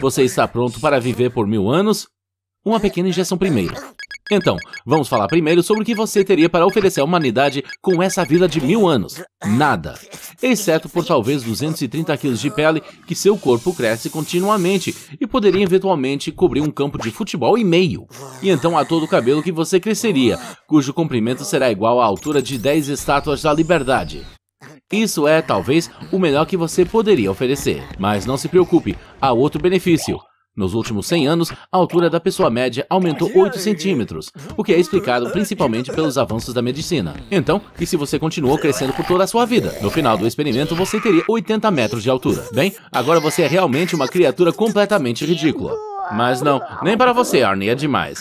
Você está pronto para viver por mil anos? Uma pequena injeção primeiro. Então, vamos falar primeiro sobre o que você teria para oferecer à humanidade com essa vida de mil anos. Nada. Exceto por talvez 230 quilos de pele que seu corpo cresce continuamente e poderia eventualmente cobrir um campo de futebol e meio. E então há todo o cabelo que você cresceria, cujo comprimento será igual à altura de 10 estátuas da liberdade. Isso é, talvez, o melhor que você poderia oferecer. Mas não se preocupe, há outro benefício. Nos últimos 100 anos, a altura da pessoa média aumentou 8 centímetros, o que é explicado principalmente pelos avanços da medicina. Então, e se você continuou crescendo por toda a sua vida? No final do experimento, você teria 80 metros de altura. Bem, agora você é realmente uma criatura completamente ridícula. Mas não, nem para você, Arnie, é demais.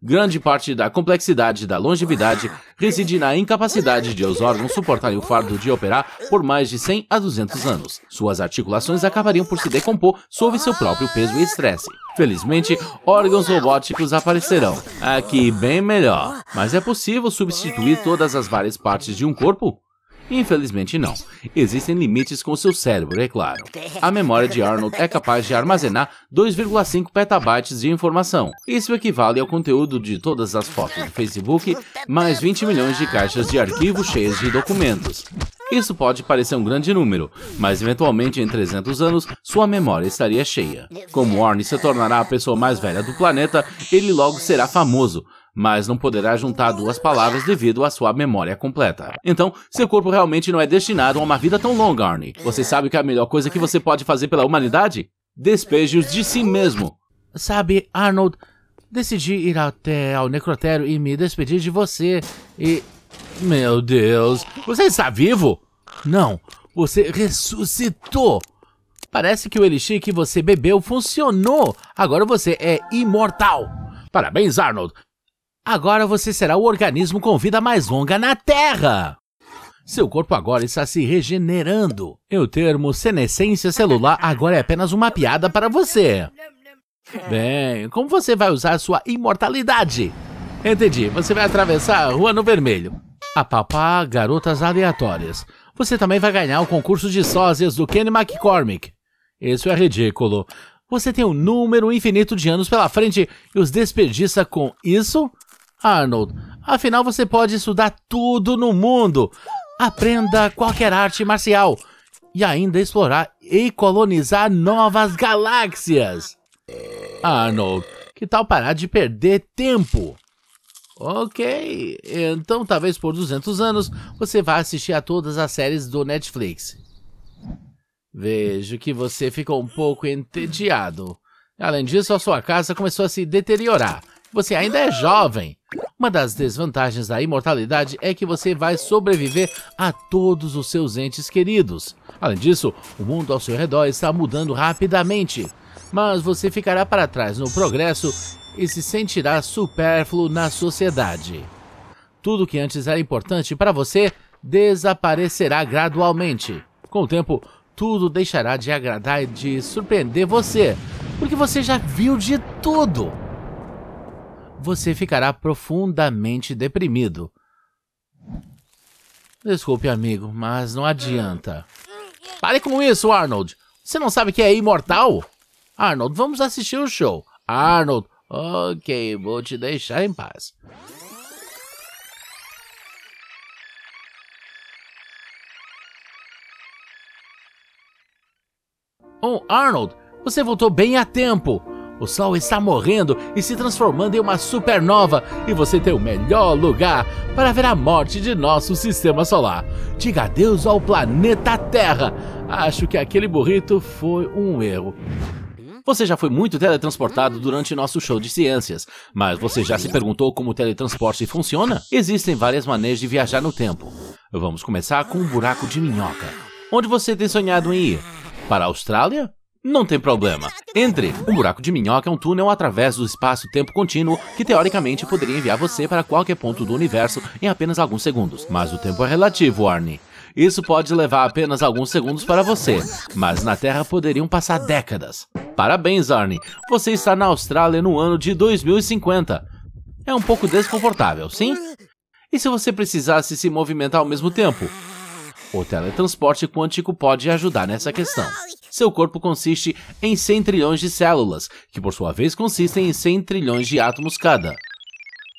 Grande parte da complexidade da longevidade reside na incapacidade de os órgãos suportarem o fardo de operar por mais de 100 a 200 anos. Suas articulações acabariam por se decompor sob seu próprio peso e estresse. Felizmente, órgãos robóticos aparecerão. Aqui bem melhor. Mas é possível substituir todas as várias partes de um corpo? Infelizmente não. Existem limites com seu cérebro, é claro. A memória de Arnold é capaz de armazenar 2,5 petabytes de informação. Isso equivale ao conteúdo de todas as fotos do Facebook, mais 20 milhões de caixas de arquivos cheias de documentos. Isso pode parecer um grande número, mas eventualmente em 300 anos sua memória estaria cheia. Como Orne se tornará a pessoa mais velha do planeta, ele logo será famoso, mas não poderá juntar duas palavras devido à sua memória completa. Então, seu corpo realmente não é destinado a uma vida tão longa, Arnie. Você sabe que a melhor coisa que você pode fazer pela humanidade? Despeje-os de si mesmo. Sabe, Arnold, decidi ir até ao necrotério e me despedir de você e... Meu Deus, você está vivo? Não, você ressuscitou. Parece que o elixir que você bebeu funcionou. Agora você é imortal. Parabéns, Arnold. Agora você será o organismo com vida mais longa na Terra. Seu corpo agora está se regenerando. E o termo senescência celular agora é apenas uma piada para você. Bem, como você vai usar sua imortalidade? Entendi, você vai atravessar a rua no vermelho. A papá garotas aleatórias. Você também vai ganhar o concurso de sósias do Kenny McCormick. Isso é ridículo. Você tem um número infinito de anos pela frente e os desperdiça com isso? Arnold. Afinal, você pode estudar tudo no mundo. Aprenda qualquer arte marcial e ainda explorar e colonizar novas galáxias. Arnold, que tal parar de perder tempo? Ok, então talvez por 200 anos você vá assistir a todas as séries do Netflix. Vejo que você ficou um pouco entediado. Além disso, a sua casa começou a se deteriorar. Você ainda é jovem. Uma das desvantagens da imortalidade é que você vai sobreviver a todos os seus entes queridos. Além disso, o mundo ao seu redor está mudando rapidamente, mas você ficará para trás no progresso e se sentirá supérfluo na sociedade. Tudo que antes era importante para você desaparecerá gradualmente. Com o tempo, tudo deixará de agradar e de surpreender você, porque você já viu de tudo você ficará profundamente deprimido. Desculpe, amigo, mas não adianta. Pare com isso, Arnold! Você não sabe que é imortal? Arnold, vamos assistir o show. Arnold, ok, vou te deixar em paz. Oh, Arnold, você voltou bem a tempo. O Sol está morrendo e se transformando em uma supernova, e você tem o melhor lugar para ver a morte de nosso sistema solar. Diga adeus ao planeta Terra. Acho que aquele burrito foi um erro. Você já foi muito teletransportado durante nosso show de ciências, mas você já se perguntou como o teletransporte funciona? Existem várias maneiras de viajar no tempo. Vamos começar com um buraco de minhoca. Onde você tem sonhado em ir? Para a Austrália? Não tem problema. Entre! Um buraco de minhoca é um túnel através do espaço-tempo contínuo que teoricamente poderia enviar você para qualquer ponto do universo em apenas alguns segundos. Mas o tempo é relativo, Arnie. Isso pode levar apenas alguns segundos para você, mas na Terra poderiam passar décadas. Parabéns, Arnie. Você está na Austrália no ano de 2050. É um pouco desconfortável, sim? E se você precisasse se movimentar ao mesmo tempo? O teletransporte quântico pode ajudar nessa questão seu corpo consiste em 100 trilhões de células, que por sua vez consistem em 100 trilhões de átomos cada.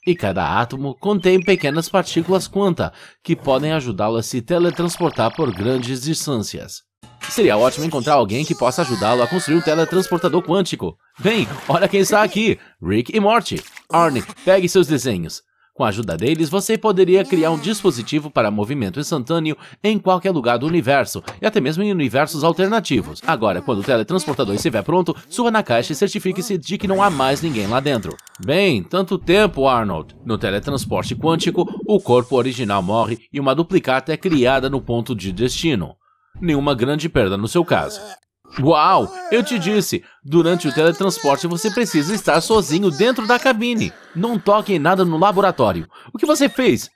E cada átomo contém pequenas partículas quanta, que podem ajudá-lo a se teletransportar por grandes distâncias. Seria ótimo encontrar alguém que possa ajudá-lo a construir um teletransportador quântico. Bem, olha quem está aqui! Rick e Morty. Arne, pegue seus desenhos. Com a ajuda deles, você poderia criar um dispositivo para movimento instantâneo em qualquer lugar do universo, e até mesmo em universos alternativos. Agora, quando o teletransportador estiver pronto, suba na caixa e certifique-se de que não há mais ninguém lá dentro. Bem, tanto tempo, Arnold. No teletransporte quântico, o corpo original morre e uma duplicata é criada no ponto de destino. Nenhuma grande perda no seu caso. Uau! Eu te disse, durante o teletransporte você precisa estar sozinho dentro da cabine. Não toque em nada no laboratório. O que você fez?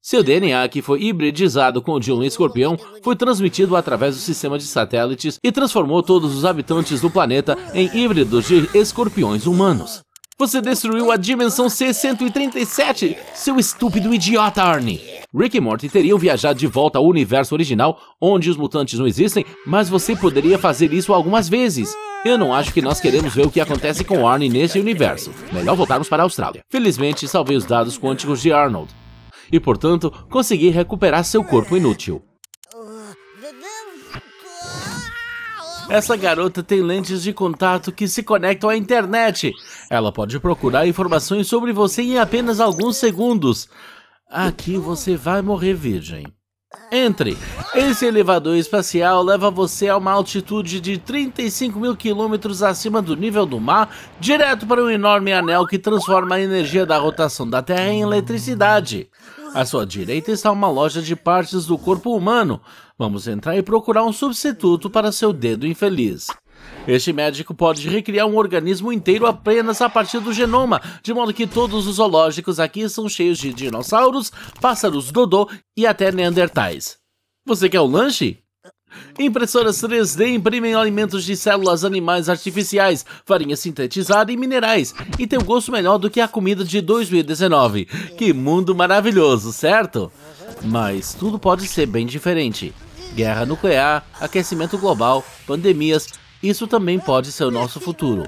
Seu DNA, que foi hibridizado com o de um escorpião, foi transmitido através do sistema de satélites e transformou todos os habitantes do planeta em híbridos de escorpiões humanos. Você destruiu a dimensão C-137, seu estúpido idiota, Arnie! Rick e Morty teriam viajado de volta ao universo original, onde os mutantes não existem, mas você poderia fazer isso algumas vezes. Eu não acho que nós queremos ver o que acontece com Arnie nesse universo. Melhor voltarmos para a Austrália. Felizmente, salvei os dados quânticos de Arnold. E, portanto, consegui recuperar seu corpo inútil. Essa garota tem lentes de contato que se conectam à internet. Ela pode procurar informações sobre você em apenas alguns segundos. Aqui você vai morrer virgem. Entre! Esse elevador espacial leva você a uma altitude de 35 mil quilômetros acima do nível do mar, direto para um enorme anel que transforma a energia da rotação da Terra em eletricidade. À sua direita está uma loja de partes do corpo humano. Vamos entrar e procurar um substituto para seu dedo infeliz. Este médico pode recriar um organismo inteiro apenas a partir do genoma, de modo que todos os zoológicos aqui são cheios de dinossauros, pássaros dodô e até neandertais. Você quer o um lanche? Impressoras 3D imprimem alimentos de células animais artificiais, farinha sintetizada e minerais, e tem um gosto melhor do que a comida de 2019. Que mundo maravilhoso, certo? Mas tudo pode ser bem diferente. Guerra nuclear, aquecimento global, pandemias, isso também pode ser o nosso futuro.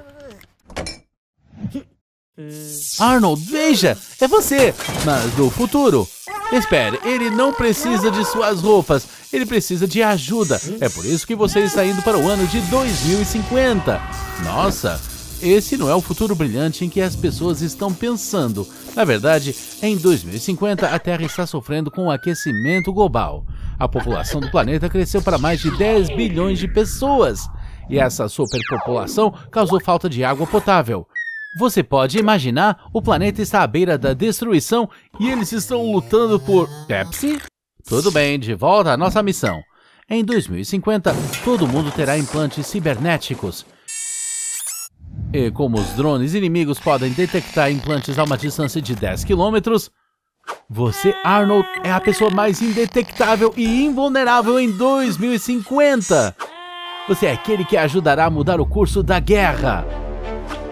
Eh, Arnold, veja! É você! Mas do futuro! Espere, ele não precisa de suas roupas, ele precisa de ajuda. É por isso que você está indo para o ano de 2050. Nossa, esse não é o futuro brilhante em que as pessoas estão pensando. Na verdade, em 2050 a Terra está sofrendo com o aquecimento global. A população do planeta cresceu para mais de 10 bilhões de pessoas. E essa superpopulação causou falta de água potável. Você pode imaginar, o planeta está à beira da destruição e eles estão lutando por Pepsi? Tudo bem, de volta à nossa missão. Em 2050, todo mundo terá implantes cibernéticos. E como os drones inimigos podem detectar implantes a uma distância de 10 quilômetros, você, Arnold, é a pessoa mais indetectável e invulnerável em 2050. Você é aquele que ajudará a mudar o curso da guerra.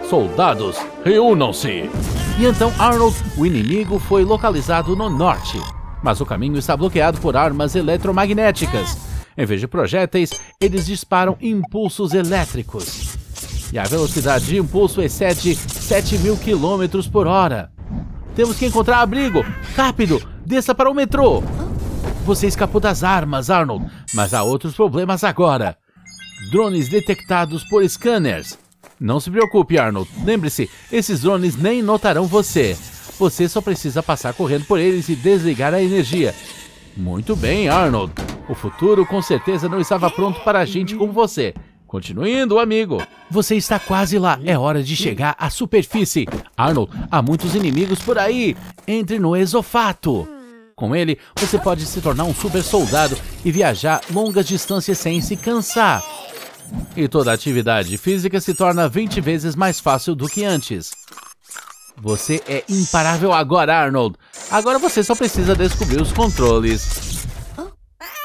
Soldados, reúnam-se! E então Arnold, o inimigo, foi localizado no norte. Mas o caminho está bloqueado por armas eletromagnéticas. Em vez de projéteis, eles disparam impulsos elétricos. E a velocidade de impulso excede 7 mil quilômetros por hora. Temos que encontrar abrigo! Rápido! Desça para o metrô! Você escapou das armas, Arnold, mas há outros problemas agora. Drones detectados por scanners. Não se preocupe, Arnold. Lembre-se, esses drones nem notarão você. Você só precisa passar correndo por eles e desligar a energia. Muito bem, Arnold. O futuro com certeza não estava pronto para gente como você. Continuando, amigo. Você está quase lá. É hora de chegar à superfície. Arnold, há muitos inimigos por aí. Entre no exofato. Com ele, você pode se tornar um super soldado e viajar longas distâncias sem se cansar. E toda atividade física se torna 20 vezes mais fácil do que antes. Você é imparável agora, Arnold. Agora você só precisa descobrir os controles.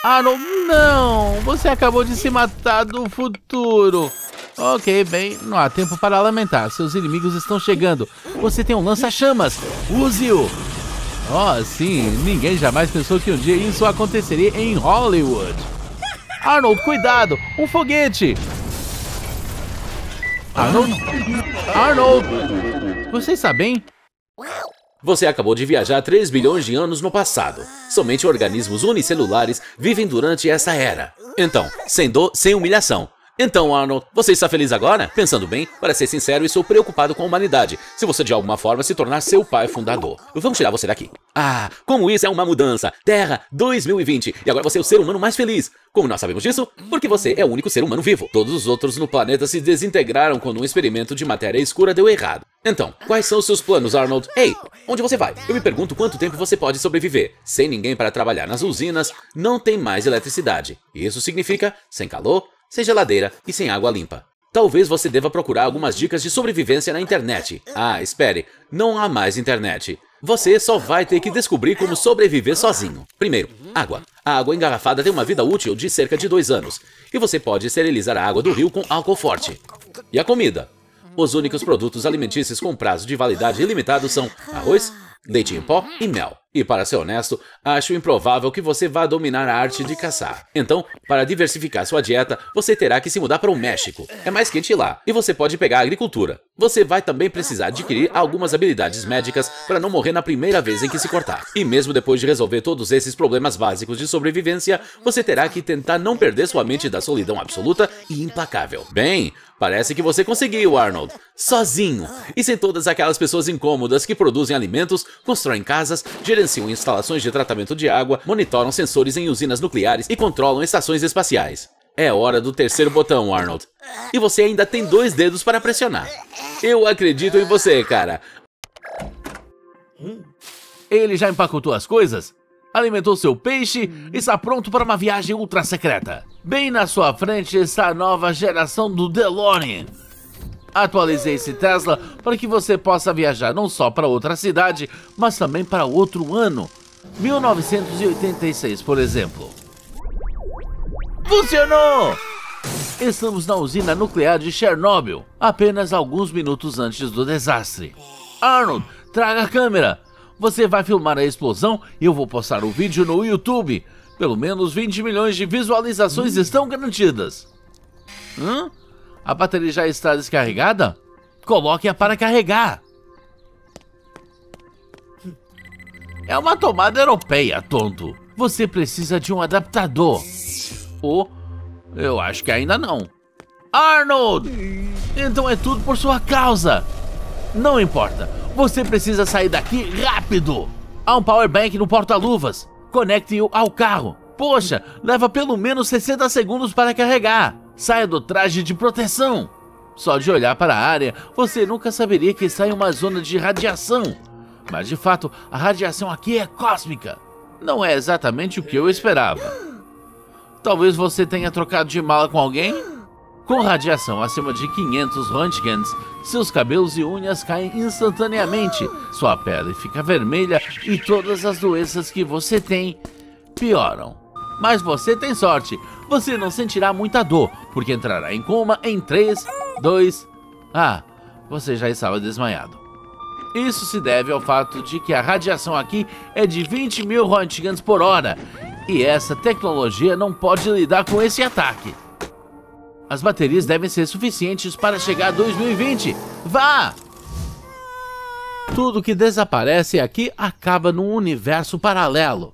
Arnold, não! Você acabou de se matar do futuro. Ok, bem, não há tempo para lamentar. Seus inimigos estão chegando. Você tem um lança-chamas. Use-o! Oh, sim, ninguém jamais pensou que um dia isso aconteceria em Hollywood. Arnold, cuidado! Um foguete! Arnold? Arnold! Você está bem? Você acabou de viajar 3 bilhões de anos no passado. Somente organismos unicelulares vivem durante essa era. Então, sem dor, sem humilhação. Então, Arnold, você está feliz agora? Pensando bem, para ser sincero, estou preocupado com a humanidade. Se você de alguma forma se tornar seu pai fundador. Vamos tirar você daqui. Ah, como isso é uma mudança. Terra 2020. E agora você é o ser humano mais feliz. Como nós sabemos disso? Porque você é o único ser humano vivo. Todos os outros no planeta se desintegraram quando um experimento de matéria escura deu errado. Então, quais são os seus planos, Arnold? Ei, onde você vai? Eu me pergunto quanto tempo você pode sobreviver. Sem ninguém para trabalhar nas usinas, não tem mais eletricidade. Isso significa sem calor, sem geladeira e sem água limpa. Talvez você deva procurar algumas dicas de sobrevivência na internet. Ah, espere, não há mais internet. Você só vai ter que descobrir como sobreviver sozinho. Primeiro, água. A água engarrafada tem uma vida útil de cerca de dois anos, e você pode esterilizar a água do rio com álcool forte. E a comida? Os únicos produtos alimentícios com prazo de validade ilimitado são arroz, leite em pó e mel. E para ser honesto, acho improvável que você vá dominar a arte de caçar. Então, para diversificar sua dieta, você terá que se mudar para o México. É mais quente lá, e você pode pegar a agricultura. Você vai também precisar adquirir algumas habilidades médicas para não morrer na primeira vez em que se cortar. E mesmo depois de resolver todos esses problemas básicos de sobrevivência, você terá que tentar não perder sua mente da solidão absoluta e implacável. Bem, Parece que você conseguiu, Arnold. Sozinho. E sem todas aquelas pessoas incômodas que produzem alimentos, constroem casas, gerenciam instalações de tratamento de água, monitoram sensores em usinas nucleares e controlam estações espaciais. É hora do terceiro botão, Arnold. E você ainda tem dois dedos para pressionar. Eu acredito em você, cara. Ele já empacotou as coisas? alimentou seu peixe e está pronto para uma viagem ultra secreta. Bem na sua frente está a nova geração do DeLorean. Atualizei esse Tesla para que você possa viajar não só para outra cidade, mas também para outro ano. 1986, por exemplo. Funcionou! Estamos na usina nuclear de Chernobyl, apenas alguns minutos antes do desastre. Arnold, traga a câmera! Você vai filmar a explosão e eu vou postar o vídeo no YouTube. Pelo menos 20 milhões de visualizações estão garantidas. Hã? A bateria já está descarregada? Coloque-a para carregar. É uma tomada europeia, tonto. Você precisa de um adaptador. Ou, eu acho que ainda não. Arnold! Então é tudo por sua causa. Não importa, você precisa sair daqui rápido! Há um power bank no porta-luvas. Conecte-o ao carro. Poxa, leva pelo menos 60 segundos para carregar. Saia do traje de proteção. Só de olhar para a área, você nunca saberia que está em uma zona de radiação. Mas de fato, a radiação aqui é cósmica. Não é exatamente o que eu esperava. Talvez você tenha trocado de mala com alguém? Com radiação acima de 500 Roentgens, seus cabelos e unhas caem instantaneamente, sua pele fica vermelha e todas as doenças que você tem pioram. Mas você tem sorte, você não sentirá muita dor, porque entrará em coma em 3, 2... Ah, você já estava desmaiado. Isso se deve ao fato de que a radiação aqui é de 20 mil Roentgens por hora, e essa tecnologia não pode lidar com esse ataque. As baterias devem ser suficientes para chegar a 2020. Vá! Tudo que desaparece aqui acaba num universo paralelo.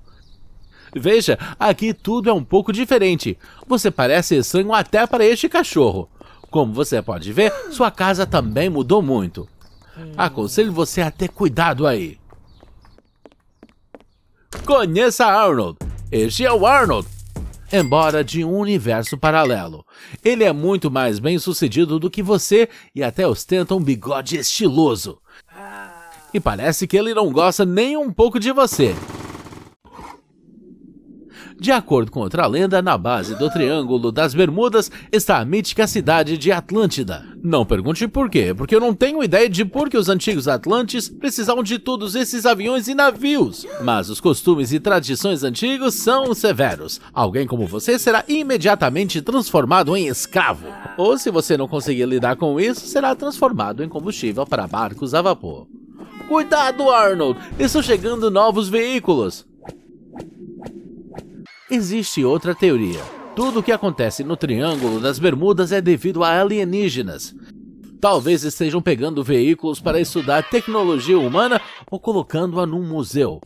Veja, aqui tudo é um pouco diferente. Você parece estranho até para este cachorro. Como você pode ver, sua casa também mudou muito. Aconselho você a ter cuidado aí. Conheça Arnold. Este é o Arnold, embora de um universo paralelo. Ele é muito mais bem sucedido do que você e até ostenta um bigode estiloso. E parece que ele não gosta nem um pouco de você. De acordo com outra lenda, na base do Triângulo das Bermudas está a mítica cidade de Atlântida. Não pergunte por quê, porque eu não tenho ideia de por que os antigos Atlantes precisavam de todos esses aviões e navios. Mas os costumes e tradições antigos são severos. Alguém como você será imediatamente transformado em escravo. Ou se você não conseguir lidar com isso, será transformado em combustível para barcos a vapor. Cuidado, Arnold! Estão chegando novos veículos! Existe outra teoria. Tudo o que acontece no Triângulo das Bermudas é devido a alienígenas. Talvez estejam pegando veículos para estudar tecnologia humana ou colocando-a num museu.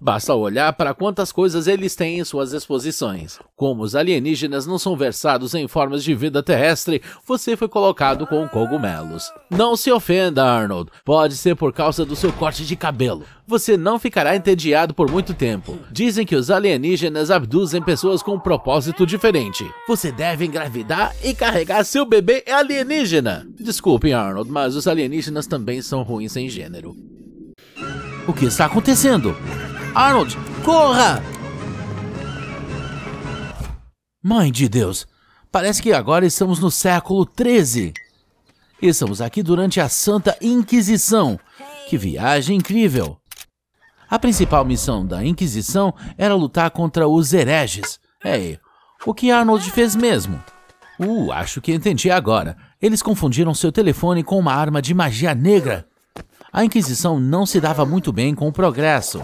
Basta olhar para quantas coisas eles têm em suas exposições. Como os alienígenas não são versados em formas de vida terrestre, você foi colocado com cogumelos. Não se ofenda, Arnold. Pode ser por causa do seu corte de cabelo. Você não ficará entediado por muito tempo. Dizem que os alienígenas abduzem pessoas com um propósito diferente. Você deve engravidar e carregar seu bebê alienígena. Desculpe, Arnold, mas os alienígenas também são ruins em gênero. O que está acontecendo? Arnold, corra! Mãe de Deus, parece que agora estamos no século XIII. Estamos aqui durante a Santa Inquisição. Que viagem incrível! A principal missão da Inquisição era lutar contra os hereges. Ei, é, o que Arnold fez mesmo? Uh, acho que entendi agora. Eles confundiram seu telefone com uma arma de magia negra. A Inquisição não se dava muito bem com o progresso.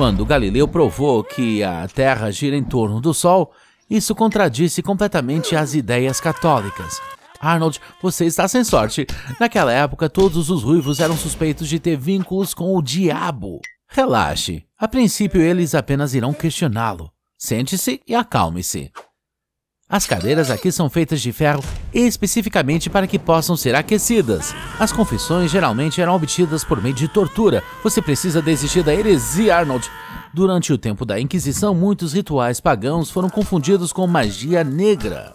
Quando Galileu provou que a Terra gira em torno do Sol, isso contradisse completamente as ideias católicas. Arnold, você está sem sorte. Naquela época, todos os ruivos eram suspeitos de ter vínculos com o diabo. Relaxe, a princípio eles apenas irão questioná-lo. Sente-se e acalme-se. As cadeiras aqui são feitas de ferro especificamente para que possam ser aquecidas. As confissões geralmente eram obtidas por meio de tortura. Você precisa desistir da heresia, Arnold. Durante o tempo da Inquisição, muitos rituais pagãos foram confundidos com magia negra.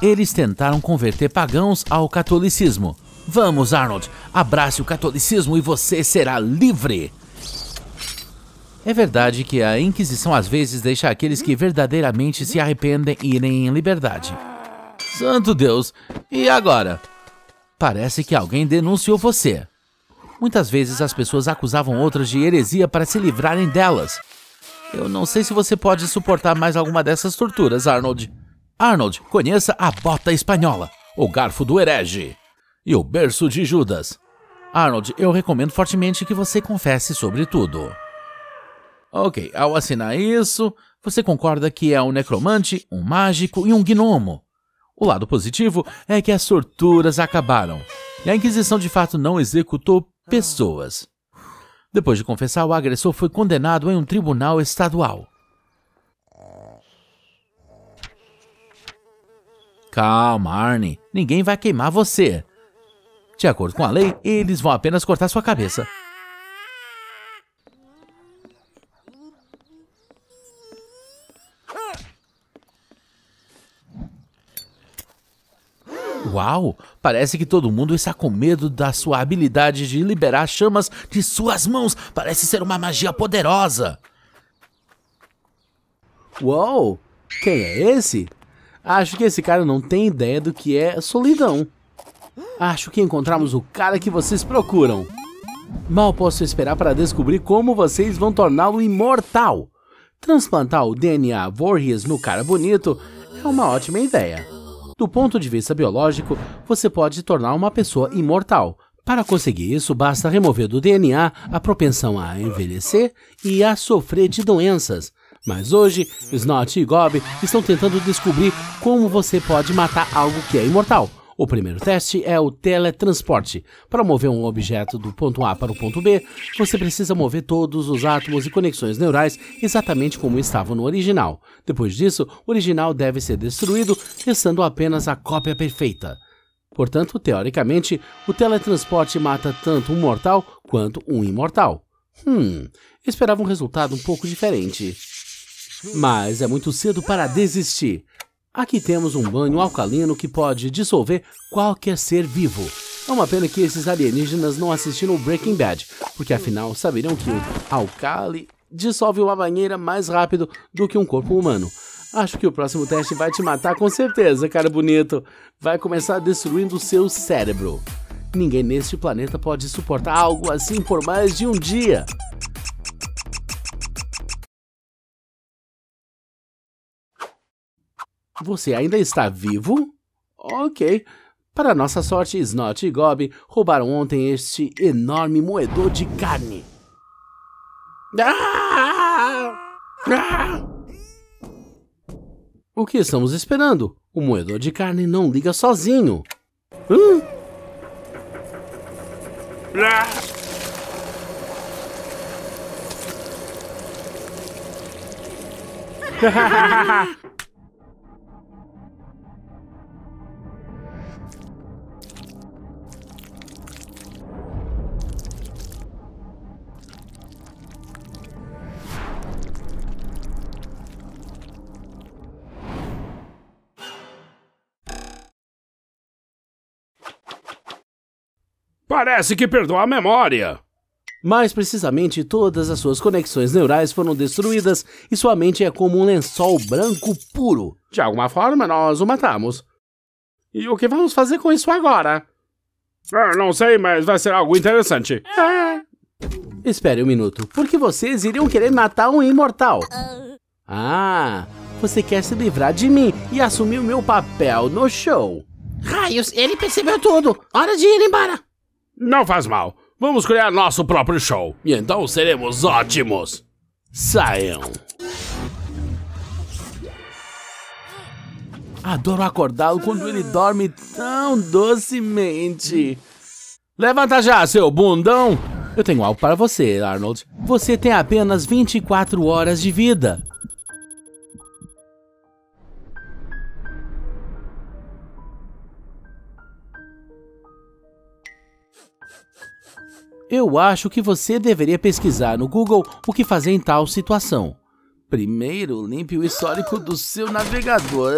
Eles tentaram converter pagãos ao catolicismo. Vamos, Arnold, abrace o catolicismo e você será livre! É verdade que a Inquisição às vezes deixa aqueles que verdadeiramente se arrependem irem em liberdade. Santo Deus! E agora? Parece que alguém denunciou você. Muitas vezes as pessoas acusavam outras de heresia para se livrarem delas. Eu não sei se você pode suportar mais alguma dessas torturas, Arnold. Arnold, conheça a bota espanhola, o garfo do herege e o berço de Judas. Arnold, eu recomendo fortemente que você confesse sobre tudo. Ok, ao assinar isso, você concorda que é um necromante, um mágico e um gnomo. O lado positivo é que as torturas acabaram e a Inquisição de fato não executou pessoas. Depois de confessar, o agressor foi condenado em um tribunal estadual. Calma, Arne. Ninguém vai queimar você. De acordo com a lei, eles vão apenas cortar sua cabeça. Uau! Parece que todo mundo está com medo da sua habilidade de liberar chamas de suas mãos. Parece ser uma magia poderosa. Uou! Quem é esse? Acho que esse cara não tem ideia do que é solidão. Acho que encontramos o cara que vocês procuram. Mal posso esperar para descobrir como vocês vão torná-lo imortal. Transplantar o DNA Vorhis no cara bonito é uma ótima ideia. Do ponto de vista biológico, você pode se tornar uma pessoa imortal. Para conseguir isso, basta remover do DNA a propensão a envelhecer e a sofrer de doenças. Mas hoje, Snot e Gob estão tentando descobrir como você pode matar algo que é imortal. O primeiro teste é o teletransporte. Para mover um objeto do ponto A para o ponto B, você precisa mover todos os átomos e conexões neurais exatamente como estavam no original. Depois disso, o original deve ser destruído, restando apenas a cópia perfeita. Portanto, teoricamente, o teletransporte mata tanto um mortal quanto um imortal. Hum, esperava um resultado um pouco diferente. Mas é muito cedo para desistir. Aqui temos um banho alcalino que pode dissolver qualquer ser vivo. É uma pena que esses alienígenas não assistiram Breaking Bad, porque afinal saberiam que o alcali dissolve uma banheira mais rápido do que um corpo humano. Acho que o próximo teste vai te matar com certeza, cara bonito. Vai começar destruindo o seu cérebro. Ninguém neste planeta pode suportar algo assim por mais de um dia. Você ainda está vivo? Ok. Para nossa sorte, Snot e Gob roubaram ontem este enorme moedor de carne. Ah! Ah! O que estamos esperando? O moedor de carne não liga sozinho. Hum? Ah! Parece que perdeu a memória. Mais precisamente, todas as suas conexões neurais foram destruídas e sua mente é como um lençol branco puro. De alguma forma, nós o matamos. E o que vamos fazer com isso agora? Eu ah, não sei, mas vai ser algo interessante. É. Espere um minuto. Por que vocês iriam querer matar um imortal? Ah, você quer se livrar de mim e assumir o meu papel no show. Raios, ele percebeu tudo. Hora de ir embora. Não faz mal. Vamos criar nosso próprio show. E então seremos ótimos. Saiam. Adoro acordá-lo quando ele dorme tão docemente. Levanta já, seu bundão! Eu tenho algo para você, Arnold. Você tem apenas 24 horas de vida. Eu acho que você deveria pesquisar no Google o que fazer em tal situação. Primeiro, limpe o histórico do seu navegador.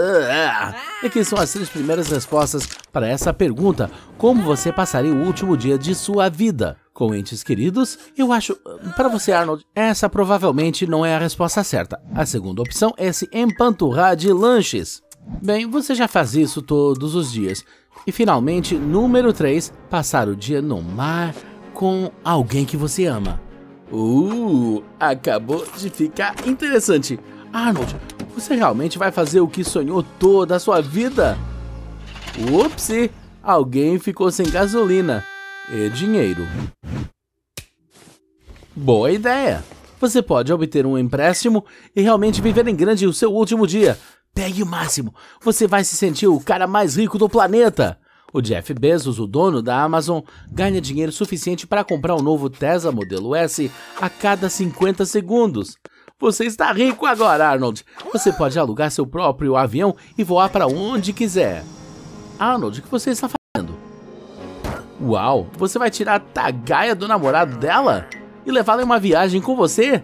E é que são as três primeiras respostas para essa pergunta: como você passaria o último dia de sua vida? Com entes queridos? Eu acho. Para você, Arnold, essa provavelmente não é a resposta certa. A segunda opção é se empanturrar de lanches. Bem, você já faz isso todos os dias. E finalmente, número 3, passar o dia no mar, com alguém que você ama. Uh, acabou de ficar interessante. Arnold, você realmente vai fazer o que sonhou toda a sua vida? Ups, alguém ficou sem gasolina e dinheiro. Boa ideia! Você pode obter um empréstimo e realmente viver em grande o seu último dia. Pegue o máximo, você vai se sentir o cara mais rico do planeta. O Jeff Bezos, o dono da Amazon, ganha dinheiro suficiente para comprar um novo Tesla modelo S a cada 50 segundos. Você está rico agora, Arnold! Você pode alugar seu próprio avião e voar para onde quiser. Arnold, o que você está fazendo? Uau, você vai tirar a tagaia do namorado dela? E levá-la em uma viagem com você?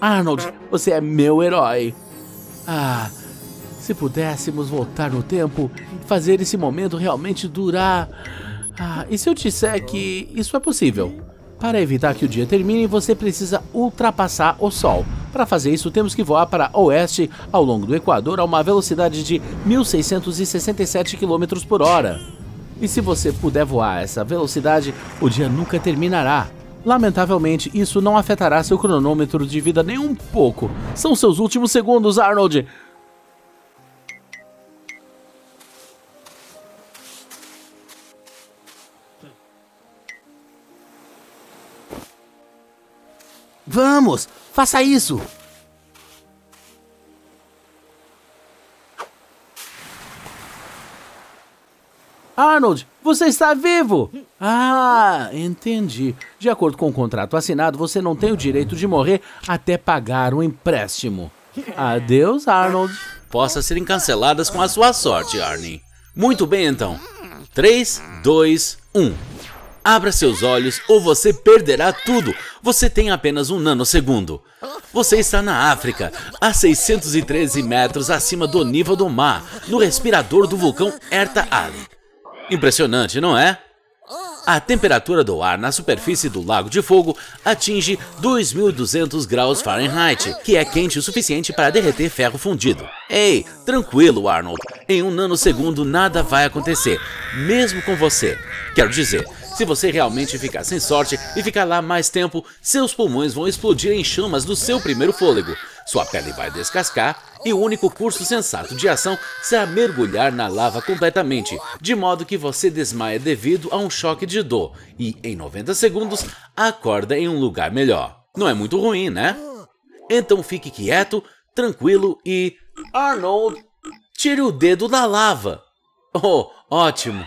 Arnold, você é meu herói! Ah, se pudéssemos voltar no tempo e fazer esse momento realmente durar. Ah, e se eu disser que isso é possível? Para evitar que o dia termine, você precisa ultrapassar o Sol. Para fazer isso, temos que voar para oeste ao longo do Equador a uma velocidade de 1667 km por hora. E se você puder voar a essa velocidade, o dia nunca terminará. Lamentavelmente, isso não afetará seu cronômetro de vida nem um pouco. São seus últimos segundos, Arnold! Vamos, faça isso! Arnold, você está vivo! Ah, entendi. De acordo com o contrato assinado, você não tem o direito de morrer até pagar o empréstimo. Adeus, Arnold. Possa serem canceladas com a sua sorte, Arnie. Muito bem, então. 3, 2, 1. Abra seus olhos ou você perderá tudo. Você tem apenas um nanosegundo. Você está na África, a 613 metros acima do nível do mar, no respirador do vulcão Erta Ali. Impressionante, não é? A temperatura do ar na superfície do Lago de Fogo atinge 2.200 graus Fahrenheit, que é quente o suficiente para derreter ferro fundido. Ei, tranquilo, Arnold. Em um nanosegundo nada vai acontecer, mesmo com você. Quero dizer, se você realmente ficar sem sorte e ficar lá mais tempo, seus pulmões vão explodir em chamas do seu primeiro fôlego. Sua pele vai descascar e o único curso sensato de ação será mergulhar na lava completamente, de modo que você desmaia devido a um choque de dor e, em 90 segundos, acorda em um lugar melhor. Não é muito ruim, né? Então fique quieto, tranquilo e... Arnold, tire o dedo da lava! Oh, ótimo!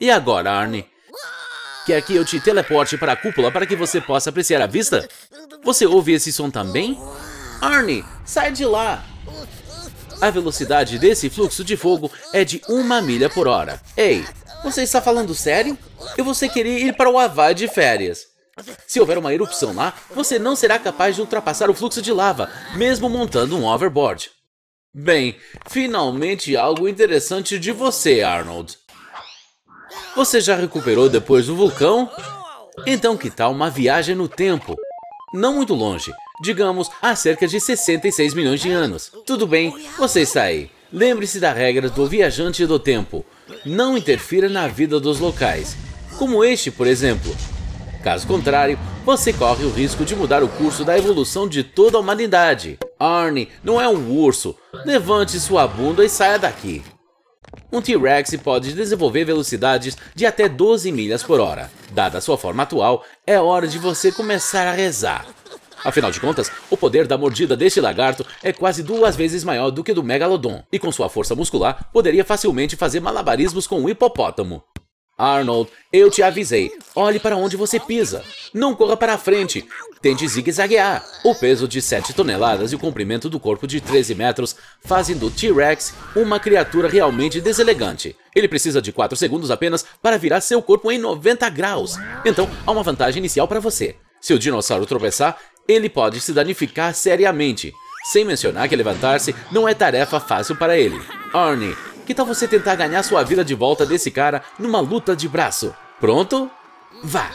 E agora, Arne? Quer que eu te teleporte para a cúpula para que você possa apreciar a vista? Você ouve esse som também? Arnie, sai de lá! A velocidade desse fluxo de fogo é de uma milha por hora. Ei, você está falando sério? Eu você querer ir para o Havaí de férias. Se houver uma erupção lá, você não será capaz de ultrapassar o fluxo de lava, mesmo montando um overboard. Bem, finalmente algo interessante de você, Arnold. Você já recuperou depois do vulcão? Então que tal uma viagem no tempo? Não muito longe, digamos, há cerca de 66 milhões de anos. Tudo bem, você está aí. Lembre-se da regra do viajante do tempo. Não interfira na vida dos locais, como este, por exemplo. Caso contrário, você corre o risco de mudar o curso da evolução de toda a humanidade. Arne não é um urso. Levante sua bunda e saia daqui. Um T-Rex pode desenvolver velocidades de até 12 milhas por hora. Dada sua forma atual, é hora de você começar a rezar. Afinal de contas, o poder da mordida deste lagarto é quase duas vezes maior do que do megalodon, e com sua força muscular, poderia facilmente fazer malabarismos com um hipopótamo. Arnold, eu te avisei. Olhe para onde você pisa. Não corra para a frente. Tente zigue-zaguear. O peso de 7 toneladas e o comprimento do corpo de 13 metros fazem do T-Rex uma criatura realmente deselegante. Ele precisa de 4 segundos apenas para virar seu corpo em 90 graus. Então, há uma vantagem inicial para você. Se o dinossauro tropeçar, ele pode se danificar seriamente. Sem mencionar que levantar-se não é tarefa fácil para ele. Arnie, que tal você tentar ganhar sua vida de volta desse cara numa luta de braço? Pronto? Vá!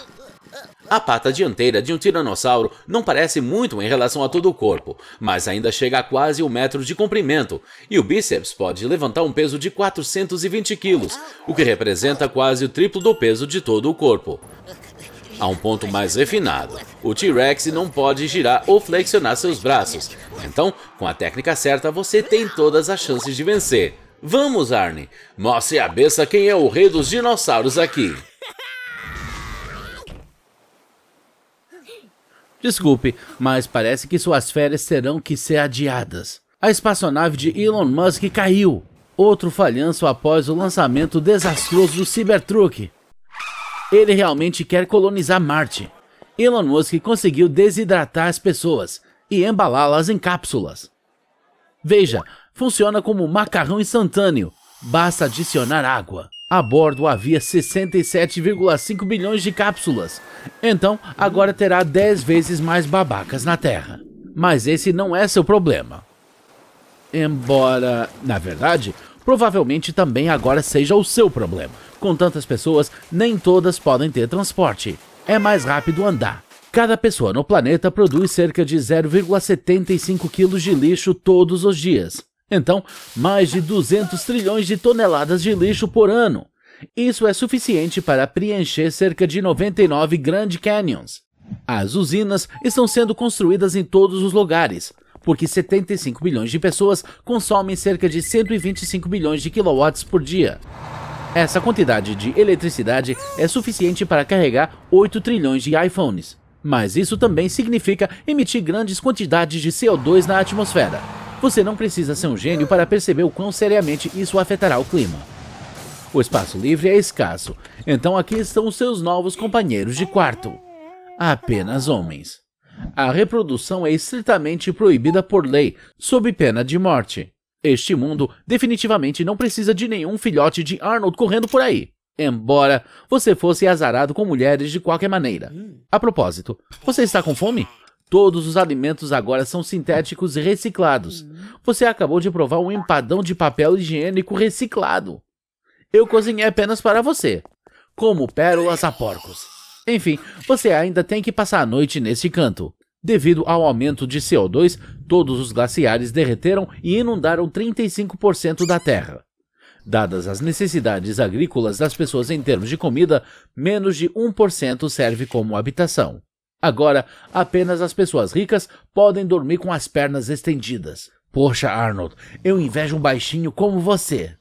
A pata dianteira de um tiranossauro não parece muito em relação a todo o corpo, mas ainda chega a quase um metro de comprimento, e o bíceps pode levantar um peso de 420 quilos, o que representa quase o triplo do peso de todo o corpo. Há um ponto mais refinado. O T-Rex não pode girar ou flexionar seus braços. Então, com a técnica certa, você tem todas as chances de vencer. Vamos, Arne. Mostre a besta quem é o rei dos dinossauros aqui. Desculpe, mas parece que suas férias terão que ser adiadas. A espaçonave de Elon Musk caiu. Outro falhanço após o lançamento desastroso do Cybertruck. Ele realmente quer colonizar Marte. Elon Musk conseguiu desidratar as pessoas e embalá-las em cápsulas. Veja, funciona como macarrão instantâneo, basta adicionar água. A bordo havia 67,5 bilhões de cápsulas, então agora terá 10 vezes mais babacas na Terra. Mas esse não é seu problema. Embora, na verdade, provavelmente também agora seja o seu problema. Com tantas pessoas, nem todas podem ter transporte. É mais rápido andar. Cada pessoa no planeta produz cerca de 0,75 quilos de lixo todos os dias. Então, mais de 200 trilhões de toneladas de lixo por ano. Isso é suficiente para preencher cerca de 99 Grand Canyons. As usinas estão sendo construídas em todos os lugares, porque 75 milhões de pessoas consomem cerca de 125 milhões de quilowatts por dia. Essa quantidade de eletricidade é suficiente para carregar 8 trilhões de iPhones, mas isso também significa emitir grandes quantidades de CO2 na atmosfera. Você não precisa ser um gênio para perceber o quão seriamente isso afetará o clima. O espaço livre é escasso, então aqui estão os seus novos companheiros de quarto. Apenas homens. A reprodução é estritamente proibida por lei, sob pena de morte. Este mundo definitivamente não precisa de nenhum filhote de Arnold correndo por aí. Embora você fosse azarado com mulheres de qualquer maneira. A propósito, você está com fome? Todos os alimentos agora são sintéticos e reciclados. Você acabou de provar um empadão de papel higiênico reciclado. Eu cozinhei apenas para você. Como pérolas a porcos. Enfim, você ainda tem que passar a noite neste canto. Devido ao aumento de CO2, todos os glaciares derreteram e inundaram 35% da Terra. Dadas as necessidades agrícolas das pessoas em termos de comida, menos de 1% serve como habitação. Agora, apenas as pessoas ricas podem dormir com as pernas estendidas. Poxa, Arnold, eu invejo um baixinho como você.